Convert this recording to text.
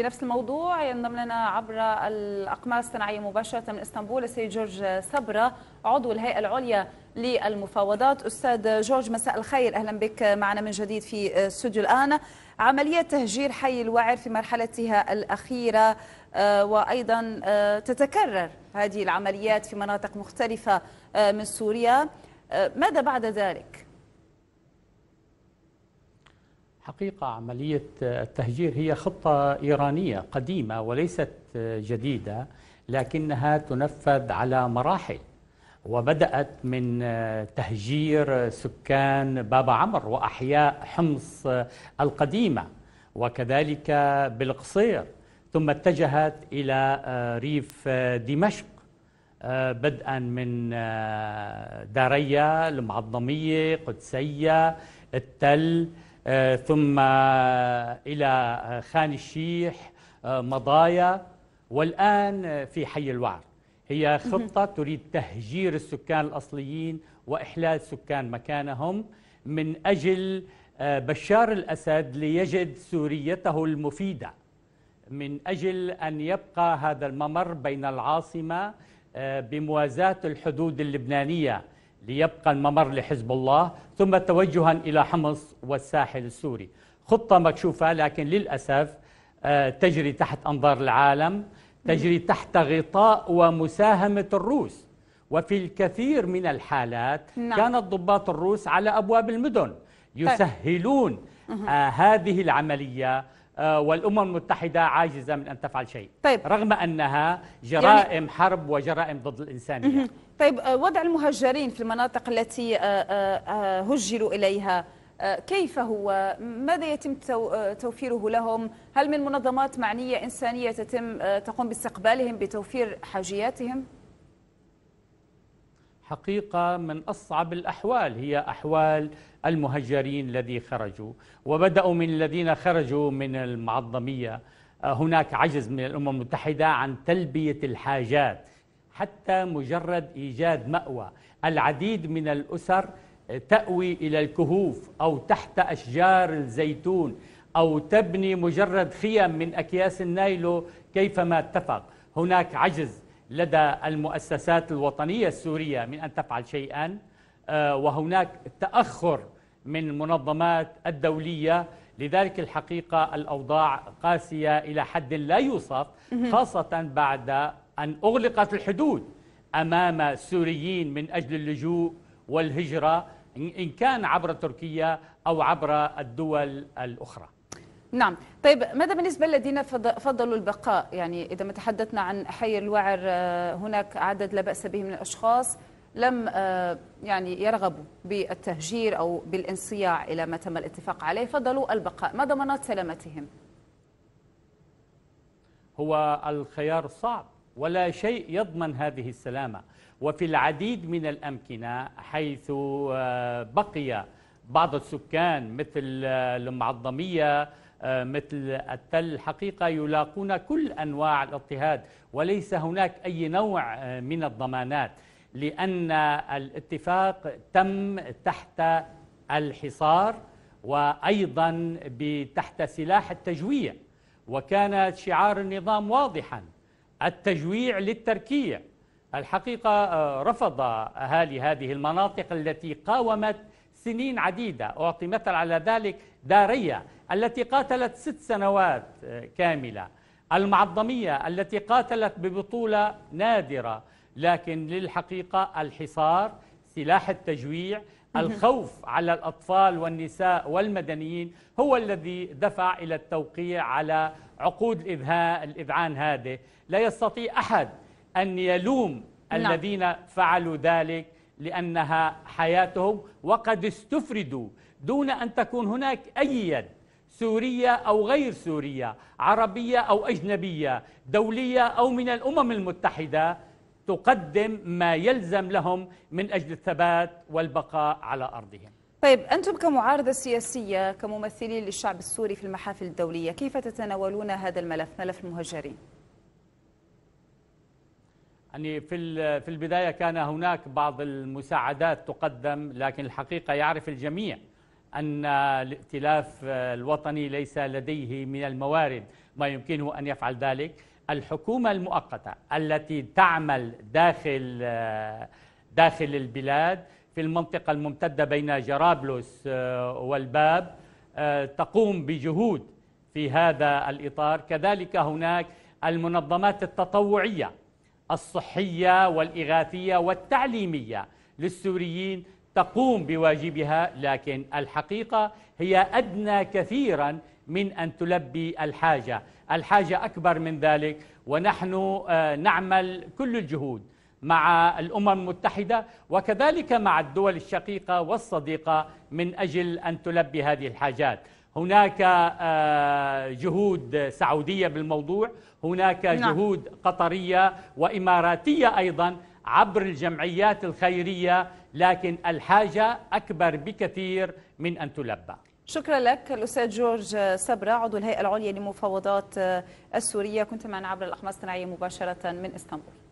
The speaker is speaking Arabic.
في نفس الموضوع ينضم لنا عبر الأقمار الصناعية مباشرة من إسطنبول السيد جورج صبرة عضو الهيئة العليا للمفاوضات أستاذ جورج مساء الخير أهلا بك معنا من جديد في استوديو الآن عملية تهجير حي الوعر في مرحلتها الأخيرة آه، وأيضا آه، تتكرر هذه العمليات في مناطق مختلفة آه، من سوريا ماذا بعد ذلك؟ حقيقة عملية التهجير هي خطة إيرانية قديمة وليست جديدة لكنها تنفذ على مراحل وبدأت من تهجير سكان باب عمرو وأحياء حمص القديمة وكذلك بالقصير ثم اتجهت إلى ريف دمشق بدءا من دارية المعظمية قدسية التل آه، ثم إلى خان الشيح آه، مضايا والآن في حي الوعر هي خطة تريد تهجير السكان الأصليين وإحلال سكان مكانهم من أجل آه، بشار الأسد ليجد سوريته المفيدة من أجل أن يبقى هذا الممر بين العاصمة بموازاة الحدود اللبنانية ليبقى الممر لحزب الله ثم توجها إلى حمص والساحل السوري خطة مكشوفة لكن للأسف آه، تجري تحت أنظار العالم تجري تحت غطاء ومساهمة الروس وفي الكثير من الحالات نعم. كان الضباط الروس على أبواب المدن طيب. يسهلون آه هذه العملية آه، والأمم المتحدة عاجزة من أن تفعل شيء طيب. رغم أنها جرائم يعني... حرب وجرائم ضد الإنسانية طيب آه، وضع المهجرين في المناطق التي آه، هجروا إليها كيف هو ماذا يتم توفيره لهم هل من منظمات معنية إنسانية تتم تقوم باستقبالهم بتوفير حاجياتهم حقيقة من أصعب الأحوال هي أحوال المهجرين الذي خرجوا وبدأوا من الذين خرجوا من المعظمية آه، هناك عجز من الأمم المتحدة عن تلبية الحاجات حتى مجرد إيجاد مأوى العديد من الأسر تأوي إلى الكهوف أو تحت أشجار الزيتون أو تبني مجرد خيم من أكياس النايلو كيفما اتفق هناك عجز لدى المؤسسات الوطنية السورية من أن تفعل شيئا آه، وهناك تأخر من المنظمات الدولية لذلك الحقيقة الأوضاع قاسية إلى حد لا يوصف خاصة بعد أن أغلقت الحدود أمام السوريين من أجل اللجوء والهجرة إن كان عبر تركيا أو عبر الدول الأخرى نعم طيب ماذا بالنسبة للذين فضلوا البقاء يعني إذا ما تحدثنا عن حي الوعر آه، هناك عدد لا بأس به من الأشخاص لم آه، يعني يرغبوا بالتهجير أو بالانصياع إلى ما تم الاتفاق عليه فضلوا البقاء ما ضمانات سلامتهم هو الخيار صعب ولا شيء يضمن هذه السلامة وفي العديد من الأمكنة حيث آه، بقي بعض السكان مثل المعظمية آه، مثل التل الحقيقة يلاقون كل أنواع الاضطهاد وليس هناك أي نوع آه، من الضمانات لأن الاتفاق تم تحت الحصار وأيضا تحت سلاح التجويع وكان شعار النظام واضحا التجويع للتركية الحقيقة آه، رفض أهالي هذه المناطق التي قاومت سنين عديدة أعطي مثل على ذلك دارية التي قاتلت ست سنوات آه، كاملة المعظمية التي قاتلت ببطولة نادرة لكن للحقيقة الحصار سلاح التجويع الخوف على الأطفال والنساء والمدنيين هو الذي دفع إلى التوقيع على عقود الإذعان هذه لا يستطيع أحد أن يلوم نعم. الذين فعلوا ذلك لأنها حياتهم وقد استفردوا دون أن تكون هناك أي يد سورية أو غير سورية عربية أو أجنبية دولية أو من الأمم المتحدة تقدم ما يلزم لهم من أجل الثبات والبقاء على أرضهم طيب أنتم كمعارضة سياسية كممثلين للشعب السوري في المحافل الدولية كيف تتناولون هذا الملف ملف المهجرين؟ يعني في في البداية كان هناك بعض المساعدات تقدم لكن الحقيقة يعرف الجميع أن الائتلاف الوطني ليس لديه من الموارد ما يمكنه أن يفعل ذلك الحكومة المؤقتة التي تعمل داخل داخل البلاد في المنطقة الممتدة بين جرابلس آه، والباب آه، تقوم بجهود في هذا الإطار كذلك هناك المنظمات التطوعية الصحية والإغاثية والتعليمية للسوريين تقوم بواجبها لكن الحقيقة هي أدنى كثيرا من أن تلبي الحاجة الحاجة أكبر من ذلك ونحن آه، نعمل كل الجهود مع الامم المتحده وكذلك مع الدول الشقيقه والصديقه من اجل ان تلبي هذه الحاجات هناك آه، جهود سعودية بالموضوع هناك نعم. جهود قطرية وإماراتية أيضا عبر الجمعيات الخيرية لكن الحاجة أكبر بكثير من أن تلبى شكرا لك الأستاذ جورج سبرة عضو الهيئة العليا لمفاوضات آه، السورية كنت معنا عبر الأخماس الصناعية مباشرة من إسطنبول